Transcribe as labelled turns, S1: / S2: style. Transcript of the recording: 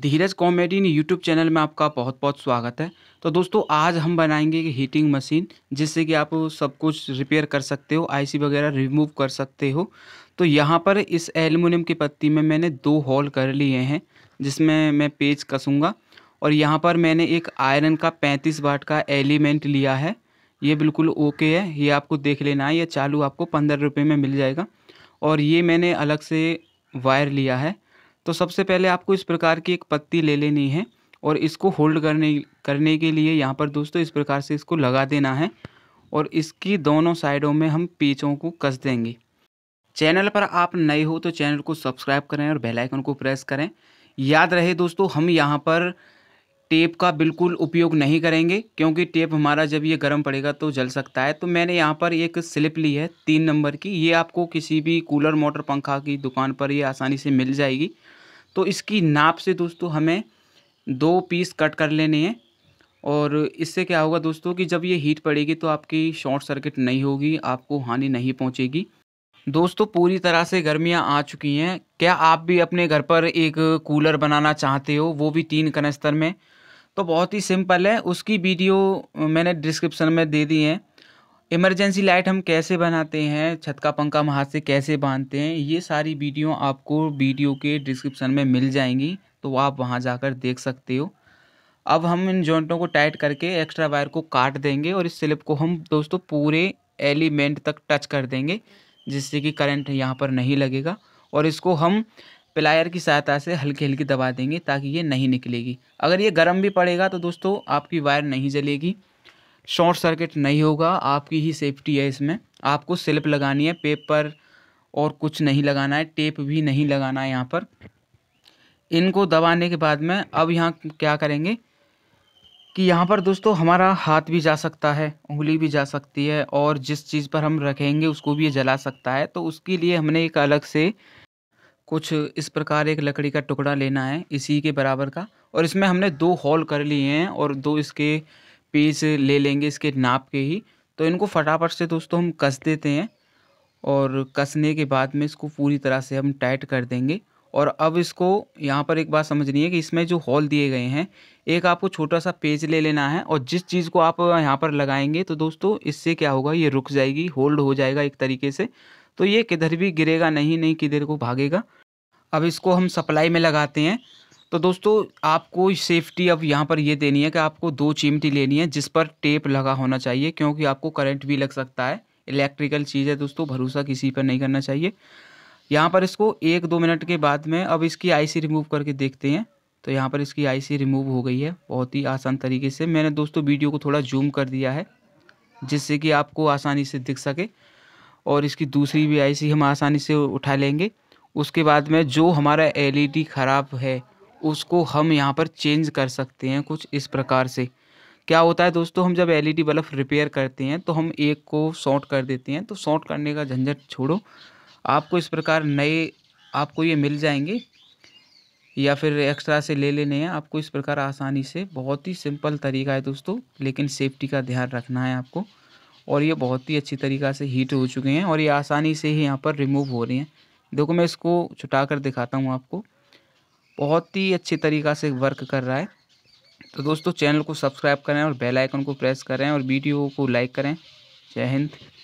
S1: धीरज comedy ने YouTube channel में आपका बहुत बहुत स्वागत है तो दोस्तों आज हम बनाएंगे एक हीटिंग मशीन जिससे कि आप सब कुछ रिपेयर कर सकते हो आईसी वगैरह रिमूव कर सकते हो तो यहाँ पर इस एलमिनियम की पत्ती में मैंने दो हॉल कर लिए हैं जिसमें मैं पेज कसूँगा और यहाँ पर मैंने एक आयरन का पैंतीस वाट का एलिमेंट लिया है ये बिल्कुल ओके है ये आपको देख लेना है यह चालू आपको पंद्रह रुपये में मिल जाएगा और ये मैंने अलग से वायर लिया है तो सबसे पहले आपको इस प्रकार की एक पत्ती ले लेनी है और इसको होल्ड करने करने के लिए यहाँ पर दोस्तों इस प्रकार से इसको लगा देना है और इसकी दोनों साइडों में हम पीचों को कस देंगे चैनल पर आप नए हो तो चैनल को सब्सक्राइब करें और बेल आइकन को प्रेस करें याद रहे दोस्तों हम यहाँ पर टेप का बिल्कुल उपयोग नहीं करेंगे क्योंकि टेप हमारा जब ये गर्म पड़ेगा तो जल सकता है तो मैंने यहाँ पर एक स्लिप ली है तीन नंबर की ये आपको किसी भी कूलर मोटर पंखा की दुकान पर ये आसानी से मिल जाएगी तो इसकी नाप से दोस्तों हमें दो पीस कट कर लेने हैं और इससे क्या होगा दोस्तों कि जब ये हीट पड़ेगी तो आपकी शॉर्ट सर्किट नहीं होगी आपको हानि नहीं पहुंचेगी दोस्तों पूरी तरह से गर्मियां आ चुकी हैं क्या आप भी अपने घर पर एक कूलर बनाना चाहते हो वो भी तीन कनस्तर में तो बहुत ही सिंपल है उसकी वीडियो मैंने डिस्क्रिप्शन में दे दी है इमरजेंसी लाइट हम कैसे बनाते हैं छत का पंखा हम हाथ से कैसे बांधते हैं ये सारी वीडियो आपको वीडियो के डिस्क्रिप्शन में मिल जाएंगी तो आप वहाँ जाकर देख सकते हो अब हम इन जॉइंटों को टाइट करके एक्स्ट्रा वायर को काट देंगे और इस स्लिप को हम दोस्तों पूरे एलिमेंट तक टच कर देंगे जिससे कि करंट यहाँ पर नहीं लगेगा और इसको हम प्लायर की सहायता से हल्की हल्की दबा देंगे ताकि ये नहीं निकलेगी अगर ये गर्म भी पड़ेगा तो दोस्तों आपकी वायर नहीं जलेगी शॉर्ट सर्किट नहीं होगा आपकी ही सेफ्टी है इसमें आपको स्लिप लगानी है पेपर और कुछ नहीं लगाना है टेप भी नहीं लगाना है यहाँ पर इनको दबाने के बाद में अब यहाँ क्या करेंगे कि यहाँ पर दोस्तों हमारा हाथ भी जा सकता है उंगली भी जा सकती है और जिस चीज़ पर हम रखेंगे उसको भी ये जला सकता है तो उसके लिए हमने एक अलग से कुछ इस प्रकार एक लकड़ी का टुकड़ा लेना है इसी के बराबर का और इसमें हमने दो हॉल कर लिए हैं और दो इसके पीस ले लेंगे इसके नाप के ही तो इनको फटाफट से दोस्तों हम कस देते हैं और कसने के बाद में इसको पूरी तरह से हम टाइट कर देंगे और अब इसको यहाँ पर एक बात समझनी है कि इसमें जो हॉल दिए गए हैं एक आपको छोटा सा पेज ले लेना है और जिस चीज़ को आप यहाँ पर लगाएंगे तो दोस्तों इससे क्या होगा ये रुक जाएगी होल्ड हो जाएगा एक तरीके से तो ये किधर भी गिरेगा नहीं नहीं किधर को भागेगा अब इसको हम सप्लाई में लगाते हैं तो दोस्तों आपको सेफ्टी अब यहाँ पर ये देनी है कि आपको दो चिमटी लेनी है जिस पर टेप लगा होना चाहिए क्योंकि आपको करंट भी लग सकता है इलेक्ट्रिकल चीज़ है दोस्तों भरोसा किसी पर नहीं करना चाहिए यहाँ पर इसको एक दो मिनट के बाद में अब इसकी आईसी रिमूव करके देखते हैं तो यहाँ पर इसकी आईसी रिमूव हो गई है बहुत ही आसान तरीके से मैंने दोस्तों वीडियो को थोड़ा जूम कर दिया है जिससे कि आपको आसानी से दिख सके और इसकी दूसरी भी आई हम आसानी से उठा लेंगे उसके बाद में जो हमारा एलईडी ख़राब है उसको हम यहाँ पर चेंज कर सकते हैं कुछ इस प्रकार से क्या होता है दोस्तों हम जब एलईडी बल्ब रिपेयर करते हैं तो हम एक को शॉर्ट कर देते हैं तो शॉर्ट करने का झंझट छोड़ो आपको इस प्रकार नए आपको ये मिल जाएंगे या फिर एक्स्ट्रा से ले लेने हैं आपको इस प्रकार आसानी से बहुत ही सिंपल तरीका है दोस्तों लेकिन सेफ्टी का ध्यान रखना है आपको और ये बहुत ही अच्छी तरीका से हीट हो चुके हैं और ये आसानी से ही यहाँ पर रिमूव हो रही हैं देखो मैं इसको छुटा कर दिखाता हूँ आपको बहुत ही अच्छे तरीक़ा से वर्क कर रहा है तो दोस्तों चैनल को सब्सक्राइब करें और बेल आइकन को प्रेस करें और वीडियो को लाइक करें जय हिंद